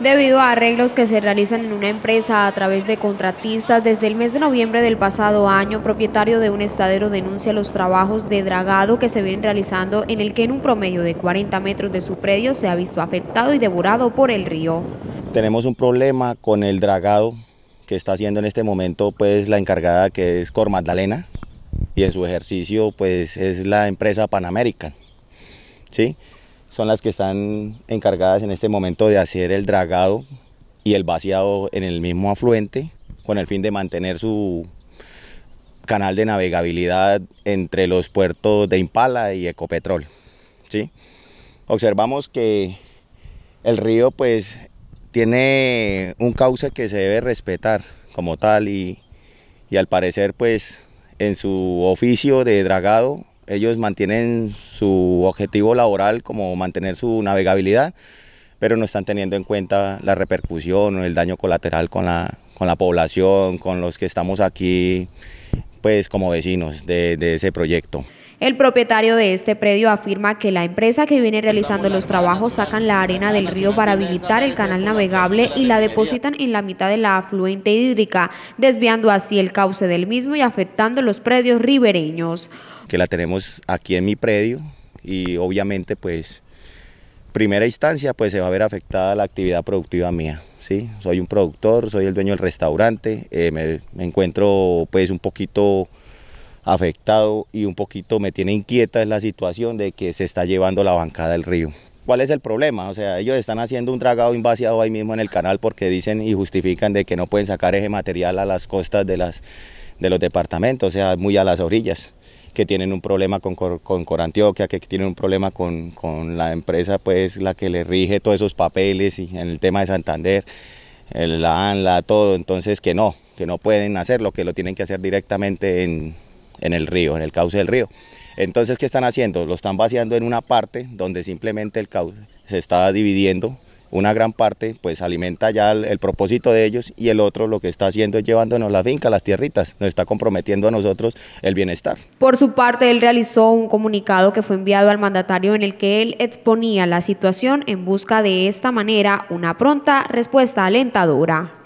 Debido a arreglos que se realizan en una empresa a través de contratistas, desde el mes de noviembre del pasado año, propietario de un estadero denuncia los trabajos de dragado que se vienen realizando en el que en un promedio de 40 metros de su predio se ha visto afectado y devorado por el río. Tenemos un problema con el dragado que está haciendo en este momento pues la encargada que es Cor Magdalena y en su ejercicio pues es la empresa Panamerican. ¿sí? son las que están encargadas en este momento de hacer el dragado y el vaciado en el mismo afluente con el fin de mantener su canal de navegabilidad entre los puertos de Impala y Ecopetrol. ¿sí? Observamos que el río pues tiene un cauce que se debe respetar como tal y, y al parecer pues en su oficio de dragado ellos mantienen su objetivo laboral como mantener su navegabilidad, pero no están teniendo en cuenta la repercusión o el daño colateral con la, con la población, con los que estamos aquí pues como vecinos de, ese proyecto. El propietario de este predio afirma que la empresa que viene realizando los trabajos sacan la arena del río para habilitar el canal navegable y la depositan en la mitad de la afluente hídrica, desviando así el cauce del mismo y afectando los predios ribereños. Que la tenemos aquí en mi predio y obviamente pues primera instancia pues se va a ver afectada la actividad productiva mía. ¿sí? Soy un productor, soy el dueño del restaurante, eh, me, encuentro pues un poquito afectado y un poquito me tiene inquieta es la situación de que se está llevando la bancada del río. ¿Cuál es el problema? O sea, ellos están haciendo un dragado invaciado ahí mismo en el canal porque dicen y justifican de que no pueden sacar ese material a las costas de, las, de los departamentos, o sea, muy a las orillas que tienen un problema con, Corantioquia, que tienen un problema con, la empresa, pues la que le rige todos esos papeles y en el tema de Santander, la ANLA, todo, entonces que no, que no pueden hacerlo, que lo tienen que hacer directamente en, en el río, en el cauce del río. Entonces, ¿qué están haciendo? Lo están vaciando en una parte donde simplemente el cauce se está dividiendo una gran parte pues alimenta ya el, propósito de ellos y el otro lo que está haciendo es llevándonos la finca, las tierritas, nos está comprometiendo a nosotros el bienestar. Por su parte, él realizó un comunicado que fue enviado al mandatario en el que él exponía la situación en busca de esta manera una pronta respuesta alentadora.